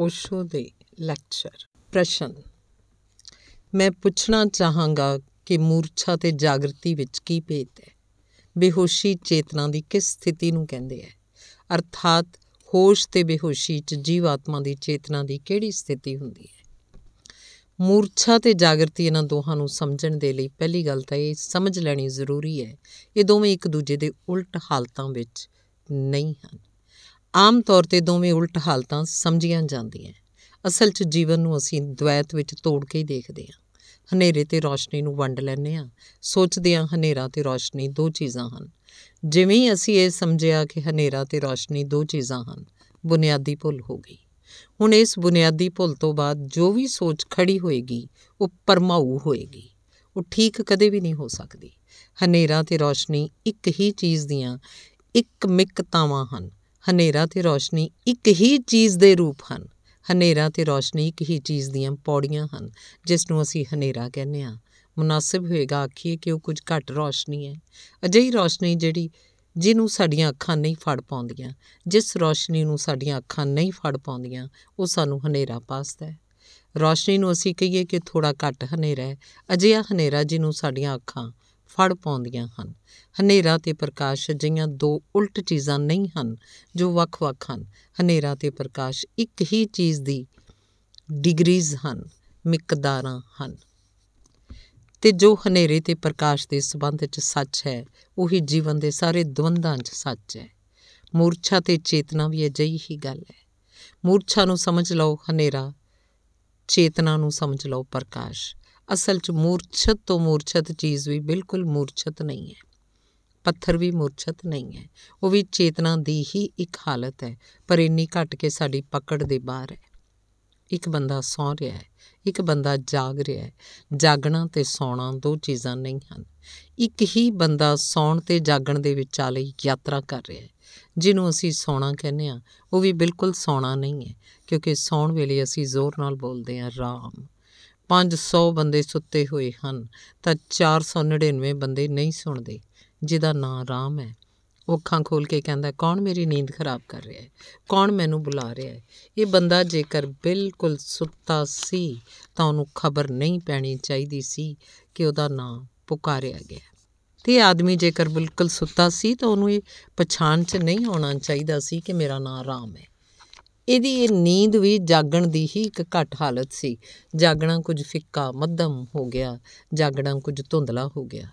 ਓਸ਼ੋ ਦੇ ਲੈਕਚਰ ਪ੍ਰਸ਼ਨ ਮੈਂ ਪੁੱਛਣਾ ਚਾਹਾਂਗਾ ਕਿ ਮੂਰਛਾ ਤੇ ਜਾਗਰਤੀ ਵਿੱਚ ਕੀ ਭੇਦ ਹੈ ਬੇਹੋਸ਼ੀ ਚੇਤਨਾ ਦੀ ਕਿਸ ਸਥਿਤੀ ਨੂੰ ਕਹਿੰਦੇ ਹੈ ਅਰਥਾਤ ਹੋਸ਼ ਤੇ ਬੇਹੋਸ਼ੀ 'ਚ ਜੀਵਾਤਮਾ ਦੀ ਚੇਤਨਾ ਦੀ ਕਿਹੜੀ ਸਥਿਤੀ ਹੁੰਦੀ ਹੈ ਮੂਰਛਾ ਤੇ ਜਾਗਰਤੀ ਇਹਨਾਂ ਦੋਹਾਂ ਨੂੰ ਸਮਝਣ ਦੇ ਲਈ ਪਹਿਲੀ ਗੱਲ ਤਾਂ ਇਹ ਸਮਝ ਲੈਣੀ ਜ਼ਰੂਰੀ ਹੈ ਇਹ ਦੋਵੇਂ ਇੱਕ ਦੂਜੇ ਦੇ ਉਲਟ ਹਾਲਤਾਂ ਵਿੱਚ ਨਹੀਂ ਹਨ ਆਮ ਤੌਰ ਤੇ ਦੋਵੇਂ ਉਲਟ ਹਾਲਤਾਂ ਸਮਝੀਆਂ ਜਾਂਦੀਆਂ ਅਸਲ 'ਚ ਜੀਵਨ ਨੂੰ ਅਸੀਂ ਦ્વੈਤ ਵਿੱਚ ਤੋੜ ਕੇ ਹੀ ਦੇਖਦੇ ਹਾਂ ਹਨੇਰੇ ਤੇ ਰੋਸ਼ਨੀ ਨੂੰ ਵੰਡ ਲੈਂਦੇ ਹਾਂ ਸੋਚਦੇ ਹਾਂ ਹਨੇਰਾ ਤੇ ਰੋਸ਼ਨੀ ਦੋ ਚੀਜ਼ਾਂ ਹਨ ਜਿਵੇਂ ਹੀ ਅਸੀਂ ਇਹ ਸਮਝਿਆ ਕਿ ਹਨੇਰਾ ਤੇ ਰੋਸ਼ਨੀ ਦੋ ਚੀਜ਼ਾਂ ਹਨ ਬੁਨਿਆਦੀ ਭੁੱਲ ਹੋ ਗਈ ਹੁਣ ਇਸ ਬੁਨਿਆਦੀ ਭੁੱਲ ਤੋਂ ਬਾਅਦ ਜੋ ਵੀ ਸੋਚ ਖੜੀ ਹੋਏਗੀ ਉਹ ਪਰਮਾਉ ਹੋਏਗੀ ਉਹ ਠੀਕ ਕਦੇ ਵੀ ਨਹੀਂ ਹੋ ਸਕਦੀ ਹਨੇਰਾ ਤੇ ਰੋਸ਼ਨੀ ਇੱਕ ਹੀ ਚੀਜ਼ ਦੀਆਂ ਇੱਕ ਮਿੱਕਤਾਵਾਂ ਹਨ ਹਨੇਰਾ ਤੇ ਰੋਸ਼ਨੀ ਇੱਕ ਹੀ ਚੀਜ਼ ਦੇ ਰੂਪ ਹਨ ਹਨੇਰਾ ਤੇ ਰੋਸ਼ਨੀ ਇੱਕ ਹੀ ਚੀਜ਼ ਦੀਆਂ ਪੌੜੀਆਂ ਹਨ ਜਿਸ ਨੂੰ ਅਸੀਂ ਹਨੇਰਾ ਕਹਿੰਦੇ ਹਾਂ ਮੁਨਾਸਬ ਹੋਏਗਾ ਆਖੀਏ ਕਿ ਉਹ ਕੁਝ ਘੱਟ ਰੋਸ਼ਨੀ ਹੈ ਅਜਿਹੀ ਰੋਸ਼ਨੀ ਜਿਹੜੀ ਜਿਹਨੂੰ ਸਾਡੀਆਂ ਅੱਖਾਂ ਨਹੀਂ ਫੜ ਪਾਉਂਦੀਆਂ ਜਿਸ ਰੋਸ਼ਨੀ ਨੂੰ ਸਾਡੀਆਂ ਅੱਖਾਂ ਨਹੀਂ ਫੜ ਪਾਉਂਦੀਆਂ ਉਹ ਸਾਨੂੰ ਹਨੇਰਾ ਪਾਸਦਾ ਹੈ ਰੋਸ਼ਨੀ ਨੂੰ ਅਸੀਂ ਕਹੀਏ ਕਿ ਥੋੜਾ ਘੱਟ ਹਨੇਰਾ ਹੈ ਅਜਿਹਾ ਹਨੇਰਾ ਜਿਹਨੂੰ ਸਾਡੀਆਂ ਅੱਖਾਂ ਫੜ ਪਾਉਂਦੀਆਂ ਹਨ ਹਨੇਰਾ ਤੇ ਪ੍ਰਕਾਸ਼ ਜਿਹੀਆਂ ਦੋ ਉਲਟ ਚੀਜ਼ਾਂ ਨਹੀਂ ਹਨ ਜੋ ਵੱਖ-ਵੱਖ ਹਨ ਹਨੇਰਾ ਤੇ ਪ੍ਰਕਾਸ਼ ਇੱਕ ਹੀ ਚੀਜ਼ ਦੀ ਡਿਗਰੀਜ਼ ਹਨ ਮਿਕਦਾਰਾਂ ਹਨ ਤੇ ਜੋ ਹਨੇਰੇ ਤੇ ਪ੍ਰਕਾਸ਼ ਦੇ ਸਬੰਧ ਵਿੱਚ ਸੱਚ ਹੈ ਉਹੀ ਜੀਵਨ ਦੇ ਸਾਰੇ ਦਵੰਦਾਂ 'ਚ ਸੱਚ ਹੈ ਮੂਰਛਾ ਤੇ ਚੇਤਨਾ ਵੀ ਅਜਿਹੀ ਹੀ ਗੱਲ ਹੈ ਮੂਰਛਾ ਨੂੰ ਸਮਝ ਲਓ ਹਨੇਰਾ ਚੇਤਨਾ ਨੂੰ ਸਮਝ ਲਓ ਪ੍ਰਕਾਸ਼ ਅਸਲ 'ਚ ਮੂਰਛਤ ਤੋਂ ਮੂਰਛਤ ਚੀਜ਼ ਵੀ ਬਿਲਕੁਲ ਮੂਰਛਤ ਨਹੀਂ ਹੈ ਪੱਥਰ ਵੀ ਮੂਰਛਤ ਨਹੀਂ ਹੈ ਉਹ ਵੀ ਚੇਤਨਾ ਦੀ ਹੀ ਇੱਕ ਹਾਲਤ ਹੈ ਪਰ ਇੰਨੀ ਘਟ ਕੇ ਸਾਡੀ ਪਕੜ ਦੇ ਬਾਹਰ ਹੈ ਇੱਕ ਬੰਦਾ ਸੌਂ ਰਿਹਾ ਹੈ ਇੱਕ ਬੰਦਾ ਜਾਗ ਰਿਹਾ ਹੈ ਜਾਗਣਾ ਤੇ ਸੌਣਾ ਦੋ ਚੀਜ਼ਾਂ ਨਹੀਂ ਹਨ ਇੱਕ ਹੀ ਬੰਦਾ ਸੌਣ ਤੇ ਜਾਗਣ ਦੇ ਵਿਚਾਲੇ ਯਾਤਰਾ ਕਰ ਰਿਹਾ ਹੈ ਜਿਹਨੂੰ ਅਸੀਂ ਸੌਣਾ ਕਹਿੰਦੇ ਆ ਉਹ ਵੀ ਬਿਲਕੁਲ ਸੌਣਾ ਨਹੀਂ ਹੈ ਕਿਉਂਕਿ ਸੌਣ ਵੇਲੇ ਅਸੀਂ ਜ਼ੋਰ ਨਾਲ ਬੋਲਦੇ ਆ ਰਾਮ 500 ਬੰਦੇ ਸੁੱਤੇ ਹੋਏ ਹਨ ਤਾਂ 499 ਬੰਦੇ ਨਹੀਂ ਸੁਣਦੇ ਜਿਹਦਾ ਨਾਮ ਰਾਮ ਹੈ ਉਹ ਅੱਖਾਂ ਖੋਲ ਕੇ ਕਹਿੰਦਾ ਕੌਣ ਮੇਰੀ ਨੀਂਦ ਖਰਾਬ ਕਰ ਰਿਹਾ ਹੈ ਕੌਣ ਮੈਨੂੰ ਬੁਲਾ ਰਿਹਾ ਹੈ ਇਹ ਬੰਦਾ ਜੇਕਰ ਬਿਲਕੁਲ ਸੁੱਤਾ ਸੀ ਤਾਂ ਉਹਨੂੰ ਖਬਰ ਨਹੀਂ ਪੈਣੀ ਚਾਹੀਦੀ ਸੀ ਕਿ ਉਹਦਾ ਨਾਮ ਪੁਕਾਰਿਆ ਗਿਆ ਤੇ ਆਦਮੀ ਜੇਕਰ ਬਿਲਕੁਲ ਸੁੱਤਾ ਸੀ ਤਾਂ ਉਹਨੂੰ ਇਹ ਪਛਾਣ 'ਚ ਨਹੀਂ ਆਉਣਾ ਚਾਹੀਦਾ ਸੀ ਕਿ ਮੇਰਾ ਨਾਮ ਰਾਮ ਹੈ ਇਹਦੀ ਇਹ ਨੀਂਦ ਵੀ ਜਾਗਣ ਦੀ ਹੀ ਇੱਕ ਘੱਟ ਹਾਲਤ ਸੀ ਜਾਗਣਾ ਕੁਝ ਫਿੱਕਾ ਮੱਧਮ ਹੋ ਗਿਆ ਜਾਗਣਾ ਕੁਝ ਧੁੰਦਲਾ ਹੋ ਗਿਆ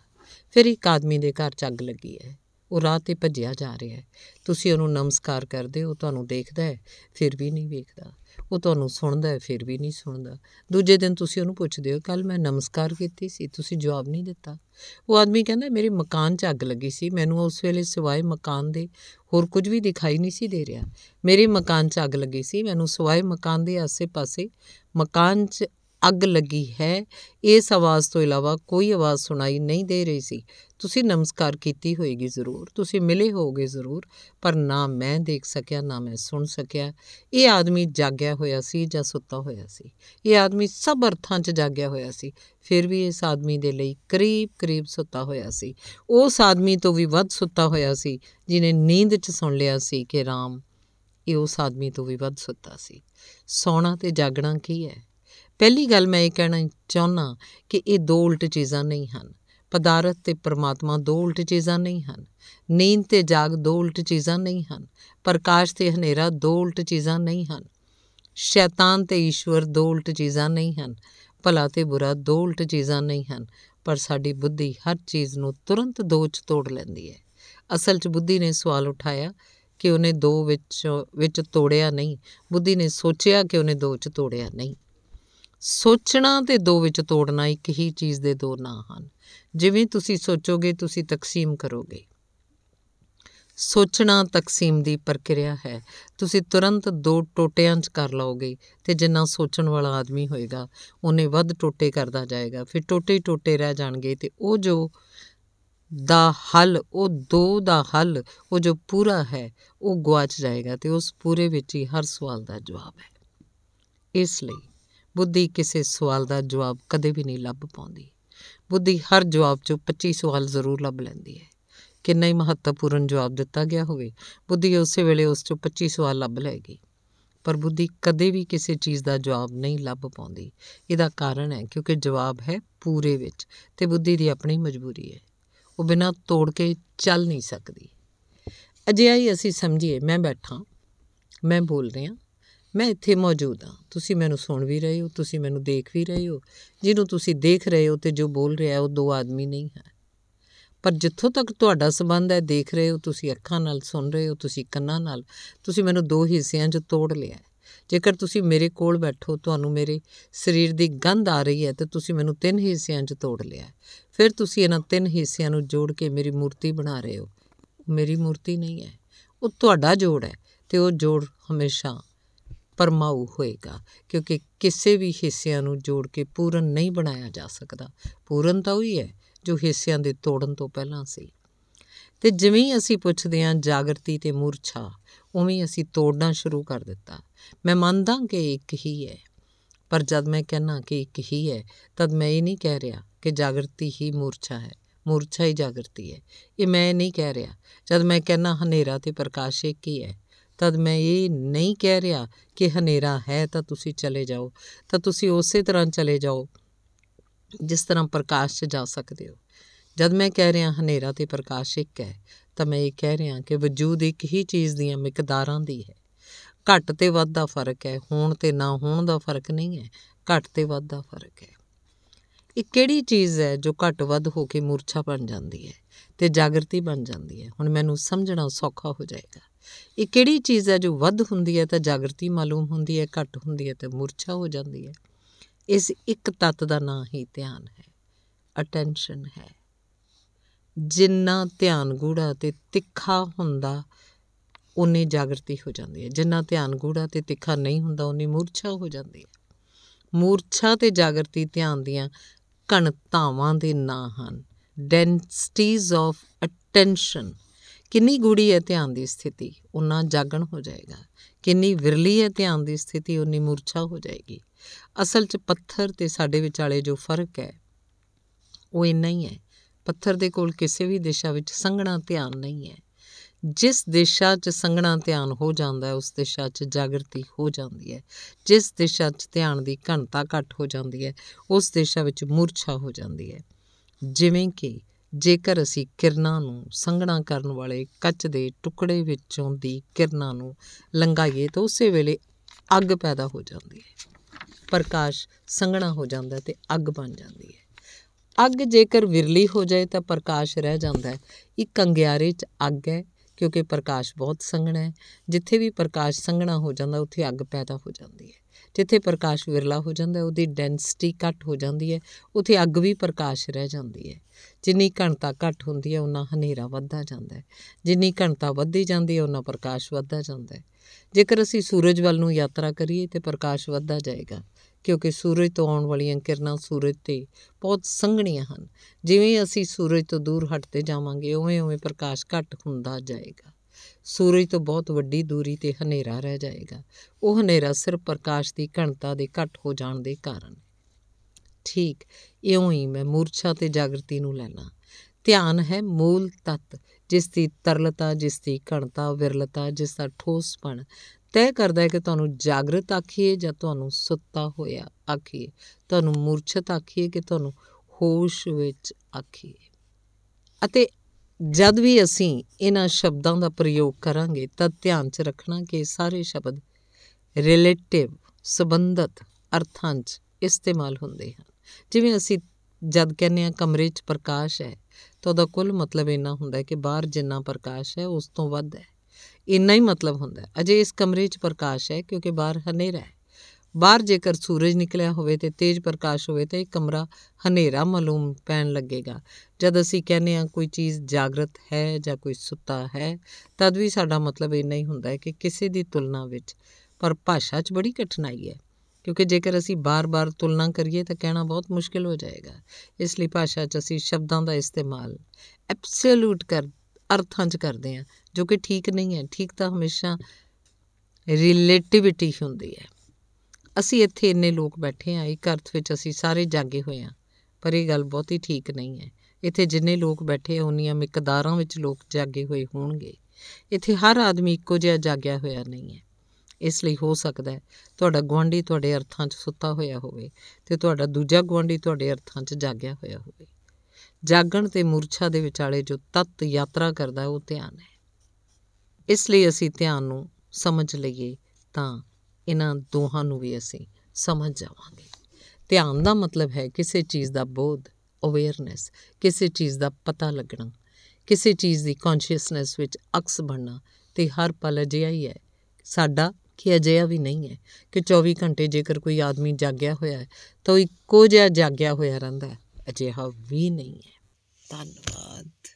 ਫਿਰ ਇੱਕ ਆਦਮੀ ਦੇ ਘਰ ਚੱਗ ਲੱਗੀ ਹੈ ਉਹ ਰਾਹ ਤੇ ਭੱਜਿਆ ਜਾ ਰਿਹਾ ਹੈ ਤੁਸੀਂ ਉਹਨੂੰ ਨਮਸਕਾਰ ਕਰਦੇ ਹੋ ਤੁਹਾਨੂੰ ਦੇਖਦਾ ਹੈ ਫਿਰ ਵੀ ਨਹੀਂ ਵੇਖਦਾ ਉਹ ਤੁਹਾਨੂੰ ਸੁਣਦਾ ਹੈ ਫਿਰ ਵੀ ਨਹੀਂ ਸੁਣਦਾ ਦੂਜੇ ਦਿਨ ਤੁਸੀਂ ਉਹਨੂੰ ਪੁੱਛਦੇ ਹੋ ਕੱਲ ਮੈਂ ਨਮਸਕਾਰ ਕੀਤੀ ਸੀ ਤੁਸੀਂ ਜਵਾਬ ਨਹੀਂ ਦਿੱਤਾ ਉਹ ਆਦਮੀ ਕਹਿੰਦਾ ਮੇਰੇ ਮਕਾਨ 'ਚ ਅੱਗ ਲੱਗੀ ਸੀ ਮੈਨੂੰ ਉਸ ਵੇਲੇ ਸਿਵਾਏ ਮਕਾਨ ਦੇ ਹੋਰ ਕੁਝ ਵੀ ਦਿਖਾਈ ਨਹੀਂ ਸੀ ਦੇ ਰਿਹਾ ਮੇਰੇ ਮਕਾਨ 'ਚ ਅੱਗ ਲੱਗੀ ਸੀ ਮੈਨੂੰ ਸਵਾਏ ਮਕਾਨ ਦੇ ਆਸੇ ਪਾਸੇ ਮਕਾਨ 'ਚ ਅੱਗ ਲੱਗੀ ਹੈ ਇਸ ਆਵਾਜ਼ ਤੋਂ ਇਲਾਵਾ ਕੋਈ ਆਵਾਜ਼ ਸੁਣਾਈ ਨਹੀਂ ਦੇ ਰਹੀ ਸੀ ਤੁਸੀਂ ਨਮਸਕਾਰ ਕੀਤੀ ਹੋਏਗੀ ਜ਼ਰੂਰ ਤੁਸੀਂ ਮਿਲੇ ਹੋਗੇ ਜ਼ਰੂਰ ਪਰ ਨਾ ਮੈਂ ਦੇਖ ਸਕਿਆ ਨਾ ਮੈਂ ਸੁਣ ਸਕਿਆ ਇਹ ਆਦਮੀ ਜਾਗਿਆ ਹੋਇਆ ਸੀ ਜਾਂ ਸੁੱਤਾ ਹੋਇਆ ਸੀ ਇਹ ਆਦਮੀ ਸਭ ਅਰਥਾਂ 'ਚ ਜਾਗਿਆ ਹੋਇਆ ਸੀ ਫਿਰ ਵੀ ਇਸ ਆਦਮੀ ਦੇ ਲਈ ਕਰੀਬ ਕਰੀਬ ਸੁੱਤਾ ਹੋਇਆ ਸੀ ਉਸ ਆਦਮੀ ਤੋਂ ਵੀ ਵੱਧ ਸੁੱਤਾ ਹੋਇਆ ਸੀ ਜਿਨੇ ਨੀਂਦ 'ਚ ਸੁਣ ਲਿਆ ਸੀ ਕਿ ਰਾਮ ਇਹ ਉਸ ਆਦਮੀ ਤੋਂ ਵੀ ਵੱਧ ਸੁੱਤਾ ਸੀ ਸੌਣਾ ਤੇ ਜਾਗਣਾ ਕੀ ਹੈ ਪਹਿਲੀ ਗੱਲ ਮੈਂ ਇਹ ਕਹਿਣਾ ਚਾਹੁੰਨਾ ਕਿ ਇਹ ਦੋ ਉਲਟ ਚੀਜ਼ਾਂ ਨਹੀਂ ਹਨ ਪਦਾਰਥ ਤੇ ਪਰਮਾਤਮਾ ਦੋ ਉਲਟ ਚੀਜ਼ਾਂ ਨਹੀਂ ਹਨ ਨੀਂਦ ਤੇ ਜਾਗ ਦੋ ਉਲਟ ਚੀਜ਼ਾਂ ਨਹੀਂ ਹਨ ਪ੍ਰਕਾਸ਼ ਤੇ ਹਨੇਰਾ ਦੋ ਉਲਟ ਚੀਜ਼ਾਂ ਨਹੀਂ ਹਨ ਸ਼ੈਤਾਨ ਤੇ ਈਸ਼ਵਰ ਦੋ ਉਲਟ ਚੀਜ਼ਾਂ ਨਹੀਂ ਹਨ ਭਲਾ ਤੇ ਬੁਰਾ ਦੋ ਉਲਟ ਚੀਜ਼ਾਂ ਨਹੀਂ ਹਨ ਪਰ ਸਾਡੀ ਬੁੱਧੀ ਹਰ ਚੀਜ਼ ਨੂੰ ਤੁਰੰਤ ਦੋ 'ਚ ਤੋੜ ਲੈਂਦੀ ਹੈ ਅਸਲ 'ਚ ਬੁੱਧੀ ਨੇ ਸਵਾਲ ਉਠਾਇਆ ਕਿ ਉਹਨੇ ਦੋ ਵਿੱਚ ਵਿੱਚ ਤੋੜਿਆ ਨਹੀਂ ਬੁੱਧੀ ਨੇ ਸੋਚਿਆ ਕਿ ਉਹਨੇ ਦੋ 'ਚ ਤੋੜਿਆ ਨਹੀਂ ਸੋਚਣਾ ਤੇ ਦੋ ਵਿੱਚ ਤੋੜਨਾ ਇੱਕ ਹੀ ਚੀਜ਼ ਦੇ ਦੋ ਨਾਂ ਹਨ ਜਿਵੇਂ ਤੁਸੀਂ ਸੋਚੋਗੇ ਤੁਸੀਂ ਤਕਸੀਮ ਕਰੋਗੇ ਸੋਚਣਾ ਤਕਸੀਮ ਦੀ ਪ੍ਰਕਿਰਿਆ ਹੈ ਤੁਸੀਂ ਤੁਰੰਤ ਦੋ ਟੋਟਿਆਂ 'ਚ ਕਰ ਲਓਗੇ ਤੇ ਜਿੰਨਾ ਸੋਚਣ ਵਾਲਾ ਆਦਮੀ ਹੋਏਗਾ ਉਹਨੇ ਵੱਧ ਟੋਟੇ ਕਰਦਾ ਜਾਏਗਾ ਫਿਰ ਟੋਟੇ ਟੋਟੇ ਰਹਿ ਜਾਣਗੇ ਤੇ ਉਹ ਜੋ ਦਾ ਹੱਲ ਉਹ ਦੋ ਦਾ ਹੱਲ ਉਹ ਜੋ ਪੂਰਾ ਹੈ ਉਹ ਗਵਾਚ ਜਾਏਗਾ ਤੇ ਉਸ ਪੂਰੇ ਵਿੱਚ ਹੀ ਹਰ ਸਵਾਲ ਦਾ ਜਵਾਬ ਹੈ ਇਸ ਲਈ ਬੁੱਧੀ ਕਿਸੇ ਸਵਾਲ ਦਾ ਜਵਾਬ ਕਦੇ ਵੀ ਨਹੀਂ ਲੱਭ ਪਾਉਂਦੀ ਬੁੱਧੀ ਹਰ ਜਵਾਬ 'ਚੋਂ 25 ਸਵਾਲ ਜ਼ਰੂਰ ਲੱਭ ਲੈਂਦੀ ਹੈ ਕਿੰਨਾ ਹੀ ਮਹੱਤਵਪੂਰਨ ਜਵਾਬ ਦਿੱਤਾ ਗਿਆ ਹੋਵੇ ਬੁੱਧੀ ਉਸੇ ਵੇਲੇ ਉਸ 'ਚੋਂ 25 ਸਵਾਲ ਲੱਭ ਲਏਗੀ ਪਰ ਬੁੱਧੀ ਕਦੇ ਵੀ ਕਿਸੇ ਚੀਜ਼ ਦਾ ਜਵਾਬ ਨਹੀਂ ਲੱਭ ਪਾਉਂਦੀ ਇਹਦਾ ਕਾਰਨ ਹੈ ਕਿਉਂਕਿ ਜਵਾਬ ਹੈ ਪੂਰੇ ਵਿੱਚ ਤੇ ਬੁੱਧੀ ਦੀ ਆਪਣੀ ਮਜਬੂਰੀ ਹੈ ਉਹ ਬਿਨਾਂ ਤੋੜ ਕੇ ਚੱਲ ਨਹੀਂ ਸਕਦੀ ਅਜਿਹਾ ਹੀ ਅਸੀਂ ਸਮਝੀਏ ਮੈਂ ਬੈਠਾ ਮੈਂ ਬੋਲ ਰਿਹਾ ਮੈਂ ਇੱਥੇ ਮੌਜੂਦ ਹਾਂ ਤੁਸੀਂ ਮੈਨੂੰ ਸੁਣ ਵੀ ਰਹੇ ਹੋ ਤੁਸੀਂ ਮੈਨੂੰ ਦੇਖ ਵੀ ਰਹੇ ਹੋ ਜਿਹਨੂੰ ਤੁਸੀਂ ਦੇਖ ਰਹੇ ਹੋ ਤੇ ਜੋ ਬੋਲ ਰਿਹਾ ਉਹ ਦੋ ਆਦਮੀ ਨਹੀਂ ਹੈ ਪਰ ਜਿੱਥੋਂ ਤੱਕ ਤੁਹਾਡਾ ਸਬੰਧ ਹੈ ਦੇਖ ਰਹੇ ਹੋ ਤੁਸੀਂ ਅੱਖਾਂ ਨਾਲ ਸੁਣ ਰਹੇ ਹੋ ਤੁਸੀਂ ਕੰਨਾਂ ਨਾਲ ਤੁਸੀਂ ਮੈਨੂੰ ਦੋ ਹਿੱਸਿਆਂ 'ਚ ਤੋੜ ਲਿਆ ਜੇਕਰ ਤੁਸੀਂ ਮੇਰੇ ਕੋਲ ਬੈਠੋ ਤੁਹਾਨੂੰ ਮੇਰੇ ਸਰੀਰ ਦੀ ਗੰਧ ਆ ਰਹੀ ਹੈ ਤੇ ਤੁਸੀਂ ਮੈਨੂੰ ਤਿੰਨ ਹਿੱਸਿਆਂ 'ਚ ਤੋੜ ਲਿਆ ਫਿਰ ਤੁਸੀਂ ਇਹਨਾਂ ਤਿੰਨ ਹਿੱਸਿਆਂ ਨੂੰ ਜੋੜ ਕੇ ਮੇਰੀ ਮੂਰਤੀ ਬਣਾ ਰਹੇ ਹੋ ਮੇਰੀ ਮੂਰਤੀ ਨਹੀਂ ਹੈ ਉਹ ਤੁਹਾਡਾ ਜੋੜ ਹੈ ਤੇ ਉਹ ਜੋੜ ਹਮੇਸ਼ਾ ਪਰਮਾਉ ਹੋਏਗਾ ਕਿਉਂਕਿ ਕਿਸੇ ਵੀ ਹਿੱਸਿਆਂ ਨੂੰ ਜੋੜ ਕੇ ਪੂਰਨ ਨਹੀਂ ਬਣਾਇਆ ਜਾ ਸਕਦਾ ਪੂਰਨ ਤਾਂ ਉਹੀ ਹੈ ਜੋ ਹਿੱਸਿਆਂ ਦੇ ਤੋੜਨ ਤੋਂ ਪਹਿਲਾਂ ਸੀ ਤੇ ਜਿਵੇਂ ਹੀ ਅਸੀਂ ਪੁੱਛਦੇ ਹਾਂ ਜਾਗਰਤੀ ਤੇ ਮੂਰਛਾ ਉਵੇਂ ਅਸੀਂ ਤੋੜਨਾ ਸ਼ੁਰੂ ਕਰ ਦਿੱਤਾ ਮੈਂ ਮੰਨਦਾ ਕਿ ਇੱਕ ਹੀ ਹੈ ਪਰ ਜਦ ਮੈਂ ਕਹਿਣਾ ਕਿ ਇੱਕ ਹੀ ਹੈ ਤਦ ਮੈਂ ਇਹ ਨਹੀਂ ਕਹਿ ਰਿਹਾ ਕਿ ਜਾਗਰਤੀ ਹੀ ਮੂਰਛਾ ਹੈ ਮੂਰਛਾ ਹੀ ਜਾਗਰਤੀ ਹੈ ਇਹ ਮੈਂ ਨਹੀਂ ਕਹਿ ਰਿਹਾ ਜਦ ਮੈਂ ਕਹਿਣਾ ਹਨੇਰਾ ਤੇ ਪ੍ਰਕਾਸ਼ ਇੱਕ ਹੀ ਹੈ ਤਦ ਮੈਂ ਇਹ ਨਹੀਂ ਕਹਿ ਰਿਹਾ ਕਿ ਹਨੇਰਾ ਹੈ ਤਾਂ ਤੁਸੀਂ ਚਲੇ ਜਾਓ ਤਾਂ ਤੁਸੀਂ ਉਸੇ ਤਰ੍ਹਾਂ ਚਲੇ ਜਾਓ ਜਿਸ ਤਰ੍ਹਾਂ ਪ੍ਰਕਾਸ਼ 'ਚ ਜਾ ਸਕਦੇ ਹੋ ਜਦ ਮੈਂ ਕਹਿ ਰਿਹਾ ਹਨੇਰਾ ਤੇ ਪ੍ਰਕਾਸ਼ ਇੱਕ ਹੈ ਤਾਂ ਮੈਂ ਇਹ ਕਹਿ ਰਿਹਾ ਕਿ ਵਜੂਦ ਇੱਕ ਹੀ ਚੀਜ਼ ਦੀਆਂ ਮਿਕਦਾਰਾਂ ਦੀ ਹੈ ਘੱਟ ਤੇ ਵੱਧ ਦਾ ਫਰਕ ਹੈ ਹੋਣ ਤੇ ਨਾ ਹੋਣ ਦਾ ਫਰਕ ਨਹੀਂ ਹੈ ਘੱਟ ਤੇ ਵੱਧ ਦਾ ਫਰਕ ਹੈ ਇਹ ਕਿਹੜੀ ਚੀਜ਼ ਹੈ ਜੋ ਘੱਟ ਵੱਧ ਹੋ ਕੇ ਮੂਰਛਾ ਬਣ ਜਾਂਦੀ ਹੈ ਤੇ ਜਾਗਰਤੀ ਬਣ ਜਾਂਦੀ ਹੈ ਹੁਣ ਮੈਨੂੰ ਸਮਝਣਾ ਸੌਖਾ ਹੋ ਜਾਏਗਾ ਇਹ ਕਿਹੜੀ ਚੀਜ਼ ਹੈ ਜੋ ਵੱਧ ਹੁੰਦੀ ਹੈ ਤਾਂ ਜਾਗਰਤੀ ਮਾਲੂਮ ਹੁੰਦੀ ਹੈ ਘੱਟ ਹੁੰਦੀ ਹੈ ਤਾਂ ਮੂਰਛਾ ਹੋ ਜਾਂਦੀ ਹੈ ਇਸ ਇੱਕ ਤੱਤ ਦਾ ਨਾਂ ਹੀ ਧਿਆਨ ਹੈ ਅਟੈਂਸ਼ਨ ਹੈ ਜਿੰਨਾ ਧਿਆਨ ਗੂੜਾ ਤੇ ਤਿੱਖਾ ਹੁੰਦਾ ਉਨੀ ਜਾਗਰਤੀ ਹੋ ਜਾਂਦੀ ਹੈ ਜਿੰਨਾ ਧਿਆਨ ਗੂੜਾ ਤੇ ਤਿੱਖਾ ਨਹੀਂ ਹੁੰਦਾ ਉਨੀ ਮੂਰਛਾ ਹੋ ਜਾਂਦੀ ਹੈ ਮੂਰਛਾ ਤੇ ਜਾਗਰਤੀ ਧਿਆਨ ਦੀਆਂ ਘਣਤਾਵਾਂ ਦੇ ਨਾਂ ਹਨ ਡੈਂਸਿਟੀਜ਼ ਆਫ ਅਟੈਂਸ਼ਨ ਕਿੰਨੀ ਗੂੜੀ ਹੈ ਧਿਆਨ ਦੀ ਸਥਿਤੀ ਉਨਾ ਜਾਗਣ ਹੋ ਜਾਏਗਾ ਕਿੰਨੀ ਵਿਰਲੀ ਹੈ ਧਿਆਨ ਦੀ ਸਥਿਤੀ ਉਨੀ ਮੁਰਛਾ ਹੋ ਜਾਏਗੀ ਅਸਲ 'ਚ ਪੱਥਰ ਤੇ ਸਾਡੇ ਵਿਚਾਲੇ ਜੋ ਫਰਕ ਹੈ ਉਹ ਇੰਨਾ ਹੀ ਹੈ ਪੱਥਰ ਦੇ ਕੋਲ ਕਿਸੇ ਵੀ ਦਿਸ਼ਾ ਵਿੱਚ ਸੰਘਣਾ ਧਿਆਨ ਨਹੀਂ ਹੈ ਜਿਸ ਦਿਸ਼ਾ 'ਚ ਸੰਗਣਾ ਧਿਆਨ ਹੋ ਜਾਂਦਾ ਹੈ ਉਸ ਦਿਸ਼ਾ 'ਚ ਜਾਗਰਤੀ ਹੋ ਜਾਂਦੀ ਹੈ ਜਿਸ ਦਿਸ਼ਾ 'ਚ ਧਿਆਨ ਦੀ ਘਣਤਾ ਘਟ ਹੋ ਜਾਂਦੀ ਹੈ ਉਸ ਦਿਸ਼ਾ ਵਿੱਚ ਮੂਰਛਾ ਹੋ ਜਾਂਦੀ ਹੈ ਜਿਵੇਂ ਕਿ ਜੇਕਰ ਅਸੀਂ ਕਿਰਨਾਂ ਨੂੰ ਸੰਗਣਾ ਕਰਨ ਵਾਲੇ ਕੱਚ ਦੇ ਟੁਕੜੇ ਵਿੱਚੋਂ ਦੀ ਕਿਰਨਾਂ ਨੂੰ ਲੰਗਾਈਏ ਤਾਂ ਉਸੇ ਵੇਲੇ ਅੱਗ ਪੈਦਾ ਹੋ ਜਾਂਦੀ ਹੈ ਪ੍ਰਕਾਸ਼ ਸੰਗਣਾ ਹੋ ਜਾਂਦਾ ਤੇ ਅੱਗ ਬਣ ਜਾਂਦੀ ਹੈ ਅੱਗ ਜੇਕਰ ਵਿਰਲੀ ਹੋ ਜਾਏ ਤਾਂ ਪ੍ਰਕਾਸ਼ ਰਹਿ ਜਾਂਦਾ ਹੈ ਇੱਕ ਅੰਗਿਆਰੇ 'ਚ ਅੱਗ ਹੈ ਕਿਉਂਕਿ ਪ੍ਰਕਾਸ਼ ਬਹੁਤ ਸੰਘਣਾ ਹੈ ਜਿੱਥੇ ਵੀ ਪ੍ਰਕਾਸ਼ ਸੰਘਣਾ ਹੋ ਜਾਂਦਾ ਉੱਥੇ ਅੱਗ ਪੈਦਾ ਹੋ ਜਾਂਦੀ ਹੈ ਜਿੱਥੇ ਪ੍ਰਕਾਸ਼ ਵਿਰਲਾ ਹੋ ਜਾਂਦਾ ਉਹਦੀ ਡੈਂਸਿਟੀ ਘੱਟ ਹੋ ਜਾਂਦੀ ਹੈ ਉੱਥੇ ਅੱਗ ਵੀ ਪ੍ਰਕਾਸ਼ ਰਹਿ ਜਾਂਦੀ ਹੈ ਜਿੰਨੀ ਘਣਤਾ ਘੱਟ ਹੁੰਦੀ ਹੈ ਉਨਾ ਹਨੇਰਾ ਵੱਧਦਾ ਜਾਂਦਾ ਹੈ ਜਿੰਨੀ ਘਣਤਾ ਵੱਧਦੀ ਜਾਂਦੀ ਹੈ ਉਨਾ ਪ੍ਰਕਾਸ਼ ਵੱਧਦਾ ਜਾਂਦਾ ਹੈ ਜੇਕਰ ਅਸੀਂ ਸੂਰਜ ਵੱਲ ਨੂੰ ਯਾਤਰਾ ਕਰੀਏ ਤੇ ਪ੍ਰਕਾਸ਼ ਵੱਧਦਾ ਜਾਏਗਾ ਕਿਉਂਕਿ ਸੂਰਜ ਤੋਂ ਆਉਣ ਵਾਲੀਆਂ ਕਿਰਨਾਂ ਸੂਰਜ ਤੇ ਬਹੁਤ ਸੰਘਣੀਆਂ ਹਨ ਜਿਵੇਂ ਅਸੀਂ ਸੂਰਜ ਤੋਂ ਦੂਰ ਹਟਦੇ ਜਾਵਾਂਗੇ ਉਵੇਂ-ਉਵੇਂ ਪ੍ਰਕਾਸ਼ ਘਟ ਹੁੰਦਾ ਜਾਏਗਾ ਸੂਰਜ ਤੋਂ ਬਹੁਤ ਵੱਡੀ ਦੂਰੀ ਤੇ ਹਨੇਰਾ ਰਹਿ ਜਾਏਗਾ ਉਹ ਹਨੇਰਾ ਸਿਰਫ ਪ੍ਰਕਾਸ਼ ਦੀ ਘਣਤਾ ਦੇ ਘਟ ਹੋ ਜਾਣ ਦੇ ਕਾਰਨ ਠੀਕ ਇਉਂ ਹੀ ਮੈਂ ਮੂਰਛਾ ਤੇ ਜਾਗਰਤੀ ਨੂੰ ਲੈਣਾ ਧਿਆਨ ਹੈ ਮੂਲ ਤਤ ਜਿਸ ਦੀ ਤਰਲਤਾ ਜਿਸ ਦੀ ਘਣਤਾ ਵਿਰਲਤਾ ਜਿਸ ਦਾ ਠੋਸਪਣ ਤੈਅ ਕਰਦਾ ਹੈ ਕਿ ਤੁਹਾਨੂੰ ਜਾਗਰਤ ਆਖੀਏ ਜਾਂ ਤੁਹਾਨੂੰ ਸੁੱਤਾ ਹੋਇਆ ਆਖੀਏ ਤੁਹਾਨੂੰ ਮੂਰਛਤ ਆਖੀਏ ਕਿ ਤੁਹਾਨੂੰ ਹੋਸ਼ ਵਿੱਚ ਆਖੀਏ ਅਤੇ ਜਦ ਵੀ ਅਸੀਂ ਇਹਨਾਂ ਸ਼ਬਦਾਂ ਦਾ ਪ੍ਰਯੋਗ ਕਰਾਂਗੇ ਤਾਂ ਧਿਆਨ 'ਚ ਰੱਖਣਾ ਕਿ ਸਾਰੇ ਸ਼ਬਦ ਰਿਲੇਟਿਵ ਸਬੰਧਤ ਅਰਥਾਂ 'ਚ ਇਸਤੇਮਾਲ ਹੁੰਦੇ ਹਨ ਜਿਵੇਂ ਅਸੀਂ ਜਦ ਕਹਿੰਦੇ ਆ ਕਮਰੇ 'ਚ ਪ੍ਰਕਾਸ਼ ਹੈ ਤਾਂ ਉਹਦਾ ਕੁੱਲ ਮਤਲਬ ਇਹਨਾਂ ਹੁੰਦਾ ਹੈ ਕਿ ਬਾਹਰ ਜਿੰਨਾ ਪ੍ਰਕਾਸ਼ ਹੈ ਉਸ ਤੋਂ ਵੱਧ ਹੈ ਇੰਨਾ ਹੀ ਮਤਲਬ ਹੁੰਦਾ ਹੈ ਅਜੇ ਇਸ ਕਮਰੇ 'ਚ ਪ੍ਰਕਾਸ਼ ਹੈ ਕਿਉਂਕਿ ਬਾਹਰ ਹਨੇਰਾ ਹੈ ਬਾਹਰ ਜੇਕਰ ਸੂਰਜ ਨਿਕਲਿਆ ਹੋਵੇ ਤੇ ਤੇਜ ਪ੍ਰਕਾਸ਼ ਹੋਵੇ ਤਾਂ ਇਹ ਕਮਰਾ ਹਨੇਰਾ ਮਾਲੂਮ ਪੈਣ ਲੱਗੇਗਾ ਜਦ ਅਸੀਂ ਕਹਿੰਦੇ ਹਾਂ ਕੋਈ ਚੀਜ਼ ਜਾਗਰਤ ਹੈ ਜਾਂ ਕੋਈ ਸੁੱਤਾ ਹੈ ਤਦ ਵੀ ਸਾਡਾ ਮਤਲਬ ਇੰਨਾ ਹੀ ਹੁੰਦਾ ਹੈ ਕਿ ਕਿਸੇ ਦੀ ਤੁਲਨਾ ਵਿੱਚ ਪਰ ਭਾਸ਼ਾ 'ਚ ਬੜੀ ਕਠਿਨਾਈ ਹੈ ਕਿਉਂਕਿ ਜੇਕਰ ਅਸੀਂ ਬਾਰ-ਬਾਰ ਤੁਲਨਾ ਕਰੀਏ ਤਾਂ ਕਹਿਣਾ ਬਹੁਤ ਮੁਸ਼ਕਿਲ ਹੋ ਜਾਏਗਾ ਇਸ ਲਈ ਭਾਸ਼ਾ 'ਚ ਅਸੀਂ ਸ਼ਬਦਾਂ ਦਾ ਇਸਤੇਮਾਲ ਐਬਸੋਲੂਟ ਕਰ ਅਰਥਾਂ 'ਚ ਕਰਦੇ ਆ ਜੋ ਕਿ ਠੀਕ ਨਹੀਂ ਹੈ ਠੀਕ ਤਾਂ ਹਮੇਸ਼ਾ ਰਿਲੇਟਿਵਿਟੀ ਹੁੰਦੀ ਹੈ ਅਸੀਂ ਇੱਥੇ ਇੰਨੇ ਲੋਕ ਬੈਠੇ ਆ ਇੱਕ ਅਰਥ ਵਿੱਚ ਅਸੀਂ ਸਾਰੇ ਜਾਗੇ ਹੋਏ ਆ ਪਰ ਇਹ ਗੱਲ ਬਹੁਤੀ ਠੀਕ ਨਹੀਂ ਹੈ ਇੱਥੇ ਜਿੰਨੇ ਲੋਕ ਬੈਠੇ ਹੋਣੀਆਂ ਮਿਕਦਾਰਾਂ ਵਿੱਚ ਲੋਕ ਜਾਗੇ ਹੋਏ ਹੋਣਗੇ ਇੱਥੇ ਹਰ ਆਦਮੀ ਇੱਕੋ ਜਿਹਾ ਜਾਗਿਆ ਹੋਇਆ ਨਹੀਂ ਹੈ ਇਸ ਲਈ ਹੋ ਸਕਦਾ ਹੈ ਤੁਹਾਡਾ ਗਵਾਂਢੀ ਤੁਹਾਡੇ ਅਰਥਾਂ 'ਚ ਸੁੱਤਾ ਹੋਇਆ ਹੋਵੇ ਤੇ ਤੁਹਾਡਾ ਦੂਜਾ ਗਵਾਂਢੀ ਤੁਹਾਡੇ ਅਰਥਾਂ 'ਚ ਜਾਗਿਆ ਹੋਇਆ ਹੋਵੇ ਜਾਗਣ ਤੇ ਮੂਰਛਾ ਦੇ ਵਿਚਾਲੇ ਜੋ ਤਤ ਯਾਤਰਾ ਕਰਦਾ ਉਹ ਧਿਆਨ ਹੈ ਇਸ ਲਈ ਅਸੀਂ ਧਿਆਨ ਨੂੰ ਸਮਝ ਲਈਏ ਤਾਂ ਇਹਨਾਂ ਦੋਹਾਂ ਨੂੰ ਵੀ ਅਸੀਂ ਸਮਝ ਜਾਵਾਂਗੇ ਧਿਆਨ ਦਾ ਮਤਲਬ ਹੈ ਕਿਸੇ ਚੀਜ਼ ਦਾ ਬੋਧ ਅਵੇਅਰਨੈਸ ਕਿਸੇ ਚੀਜ਼ ਦਾ ਪਤਾ ਲੱਗਣਾ ਕਿਸੇ ਚੀਜ਼ ਦੀ ਕੌਨਸ਼ੀਅਸਨੈਸ ਵਿੱਚ ਅਕਸ ਬਣਨਾ ਤੇ ਹਰ ਪਲ ਅਜਿਹਾ ਹੀ ਹੈ ਸਾਡਾ ਕਿ ਅਜਿਹਾ ਵੀ ਨਹੀਂ ਹੈ ਕਿ 24 ਘੰਟੇ ਜੇਕਰ ਕੋਈ ਆਦਮੀ ਜਾਗਿਆ ਹੋਇਆ ਹੈ ਤਾਂ ਇੱਕੋ ਜਿਹਾ ਜਾਗਿਆ ਹੋਇਆ ਰਹਿੰਦਾ ਹੈ ਅਜਿਹਾ ਵੀ ਨਹੀਂ ਹੈ ਧੰਨਵਾਦ